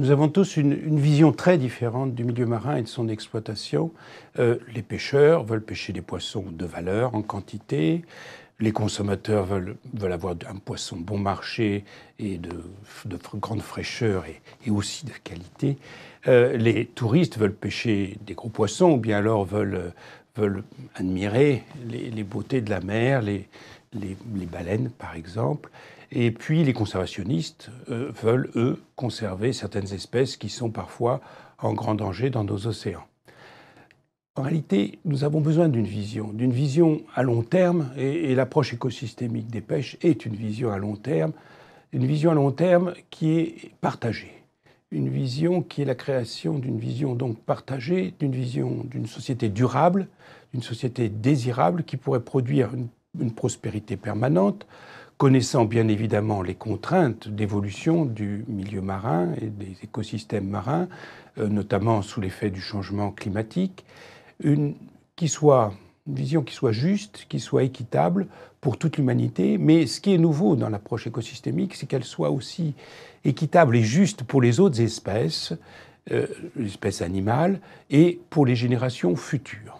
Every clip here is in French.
Nous avons tous une, vision très différente du milieu marin et de son exploitation. Euh, les pêcheurs veulent pêcher des poissons de valeur en quantité. Les consommateurs veulent, avoir un poisson bon marché et de, grande fraîcheur et, aussi de qualité. Euh, les touristes veulent pêcher des gros poissons ou bien alors veulent euh, veulent admirer les, beautés de la mer, les, baleines par exemple. Et puis les conservationnistes euh, veulent, eux, conserver certaines espèces qui sont parfois en grand danger dans nos océans. En réalité, nous avons besoin d'une vision, d'une vision à long terme, et l'approche écosystémique des pêches est une vision à long terme, une vision à long terme qui est partagée une vision qui est la création d'une vision donc partagée, d'une vision d'une société durable, d'une société désirable qui pourrait produire une, prospérité permanente, connaissant bien évidemment les contraintes d'évolution du milieu marin et des écosystèmes marins, euh, notamment sous l'effet du changement climatique, une, qui soit une vision qui soit juste, qui soit équitable pour toute l'humanité. Mais ce qui est nouveau dans l'approche écosystémique, c'est qu'elle soit aussi équitable et juste pour les autres espèces, l'espèce euh, animale, et pour les générations futures.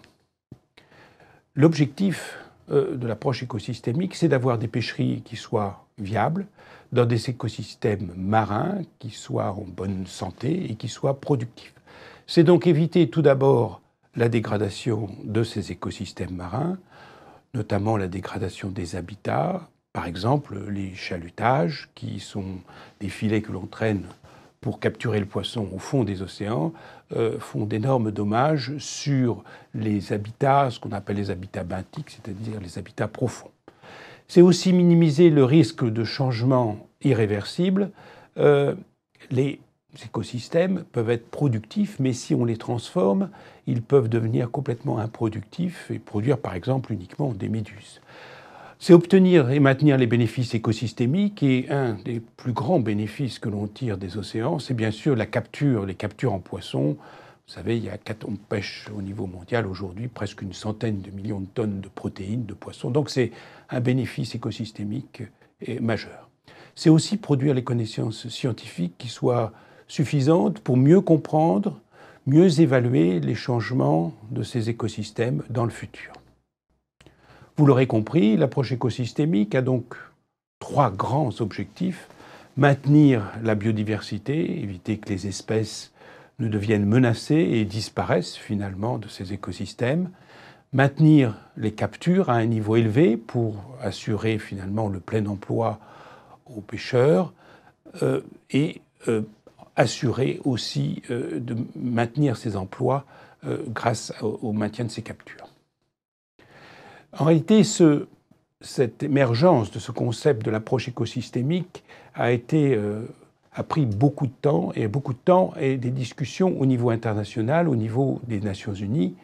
L'objectif euh, de l'approche écosystémique, c'est d'avoir des pêcheries qui soient viables, dans des écosystèmes marins qui soient en bonne santé et qui soient productifs. C'est donc éviter tout d'abord la dégradation de ces écosystèmes marins, notamment la dégradation des habitats, par exemple les chalutages, qui sont des filets que l'on traîne pour capturer le poisson au fond des océans, euh, font d'énormes dommages sur les habitats, ce qu'on appelle les habitats benthiques, c'est-à-dire les habitats profonds. C'est aussi minimiser le risque de changements irréversibles. Euh, les écosystèmes peuvent être productifs, mais si on les transforme, ils peuvent devenir complètement improductifs et produire par exemple uniquement des méduses. C'est obtenir et maintenir les bénéfices écosystémiques et un des plus grands bénéfices que l'on tire des océans, c'est bien sûr la capture, les captures en poissons. Vous savez, il y a quatre, on pêche au niveau mondial aujourd'hui presque une centaine de millions de tonnes de protéines de poissons. Donc c'est un bénéfice écosystémique et majeur. C'est aussi produire les connaissances scientifiques qui soient suffisante pour mieux comprendre, mieux évaluer les changements de ces écosystèmes dans le futur. Vous l'aurez compris, l'approche écosystémique a donc trois grands objectifs. Maintenir la biodiversité, éviter que les espèces ne deviennent menacées et disparaissent finalement de ces écosystèmes. Maintenir les captures à un niveau élevé pour assurer finalement le plein emploi aux pêcheurs euh, et euh, assurer aussi euh, de maintenir ses emplois euh, grâce au, maintien de ses captures. En réalité, cette émergence de ce concept de l'approche écosystémique a été euh, pris beaucoup de temps et beaucoup de temps et des discussions au niveau international, au niveau des Nations Unies.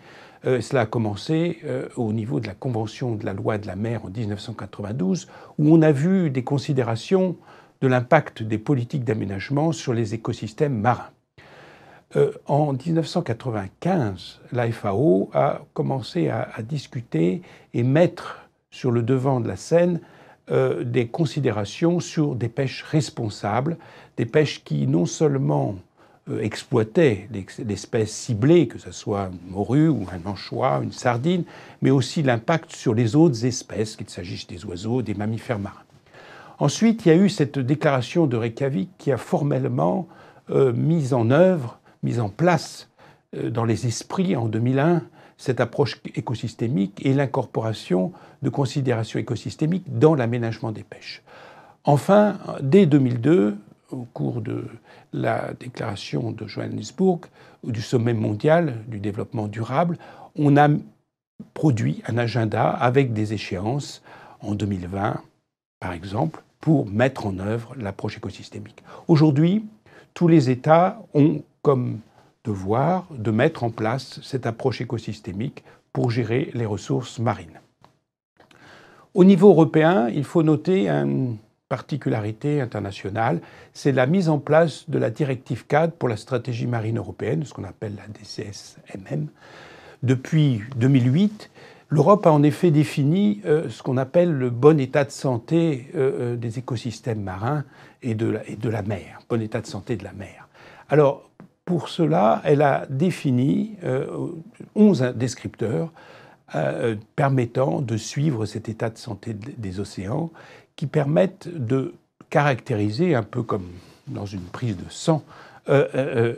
cela a commencé au niveau de la Convention de la loi de la mer en 1992, où on a vu des considérations de l'impact des politiques d'aménagement sur les écosystèmes marins. Euh, en 1995, l'AFAO a commencé à, discuter et mettre sur le devant de la scène euh, des considérations sur des pêches responsables, des pêches qui non seulement euh, exploitaient l'espèce ciblée, que ce soit une morue ou un anchois, une sardine, mais aussi l'impact sur les autres espèces, qu'il s'agisse des oiseaux, des mammifères marins. Ensuite, il y a eu cette déclaration de Reykjavik qui a formellement euh, mis en œuvre, mis en place euh, dans les esprits en 2001 cette approche écosystémique et l'incorporation de considérations écosystémiques dans l'aménagement des pêches. Enfin, dès 2002, au cours de la déclaration de Johannesburg, du sommet mondial du développement durable, on a produit un agenda avec des échéances en 2020, par exemple, pour mettre en œuvre l'approche écosystémique. Aujourd'hui, tous les États ont comme devoir de mettre en place cette approche écosystémique pour gérer les ressources marines. Au niveau européen, il faut noter une particularité internationale, c'est la mise en place de la directive cadre pour la stratégie marine européenne, ce qu'on appelle la DCSMM, depuis 2008 L'Europe a en effet défini euh, ce qu'on appelle le bon état de santé euh, euh, des écosystèmes marins et de, la, mer, bon état de santé de la mer. Alors, pour cela, elle a défini 11 descripteurs permettant de suivre cet état de santé des océans qui permettent de caractériser, un peu comme dans une prise de sang,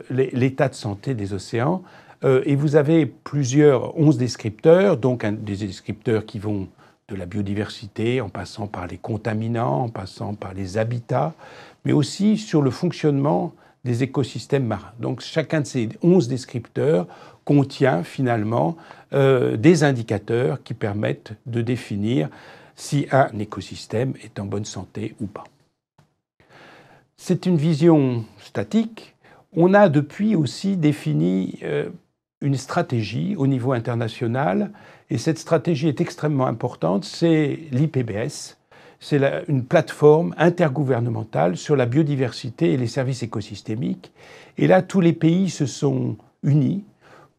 l'état de santé des océans euh, et vous avez plusieurs, 11 descripteurs, donc des descripteurs qui vont de la biodiversité, en passant par les contaminants, en passant par les habitats, mais aussi sur le fonctionnement des écosystèmes marins. Donc chacun de ces 11 descripteurs contient finalement euh, des indicateurs qui permettent de définir si un écosystème est en bonne santé ou pas. C'est une vision statique. On a depuis aussi défini euh, une stratégie au niveau international, et cette stratégie est extrêmement importante, c'est l'IPBS, c'est une plateforme intergouvernementale sur la biodiversité et les services écosystémiques. Et là, tous les pays se sont unis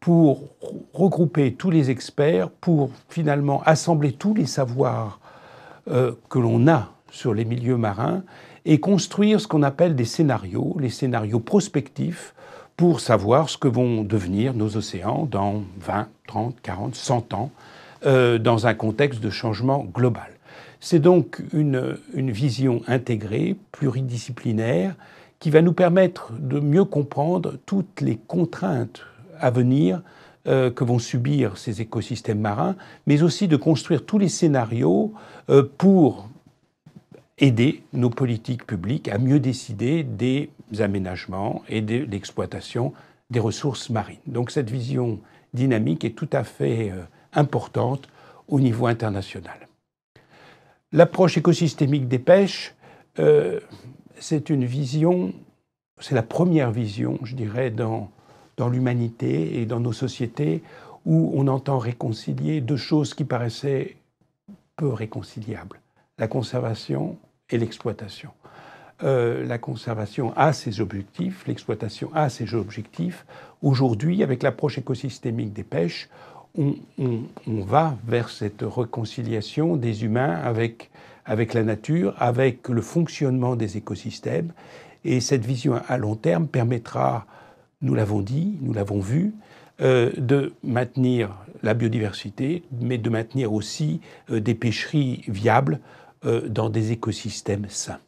pour regrouper tous les experts, pour finalement assembler tous les savoirs euh, que l'on a sur les milieux marins et construire ce qu'on appelle des scénarios, les scénarios prospectifs, pour savoir ce que vont devenir nos océans dans 20, 30, 40, 100 ans, euh, dans un contexte de changement global. C'est donc une, vision intégrée, pluridisciplinaire, qui va nous permettre de mieux comprendre toutes les contraintes à venir euh, que vont subir ces écosystèmes marins, mais aussi de construire tous les scénarios euh, pour aider nos politiques publiques à mieux décider des aménagements et de l'exploitation des ressources marines. Donc cette vision dynamique est tout à fait euh, importante au niveau international. L'approche écosystémique des pêches, euh, c'est une vision, c'est la première vision, je dirais, dans, dans l'humanité et dans nos sociétés où on entend réconcilier deux choses qui paraissaient peu réconciliables, la conservation et l'exploitation. Euh, la conservation a ses objectifs, l'exploitation a ses objectifs. Aujourd'hui, avec l'approche écosystémique des pêches, on, va vers cette réconciliation des humains avec, avec la nature, avec le fonctionnement des écosystèmes. Et cette vision à long terme permettra, nous l'avons dit, nous l'avons vu, euh, de maintenir la biodiversité, mais de maintenir aussi euh, des pêcheries viables euh, dans des écosystèmes sains.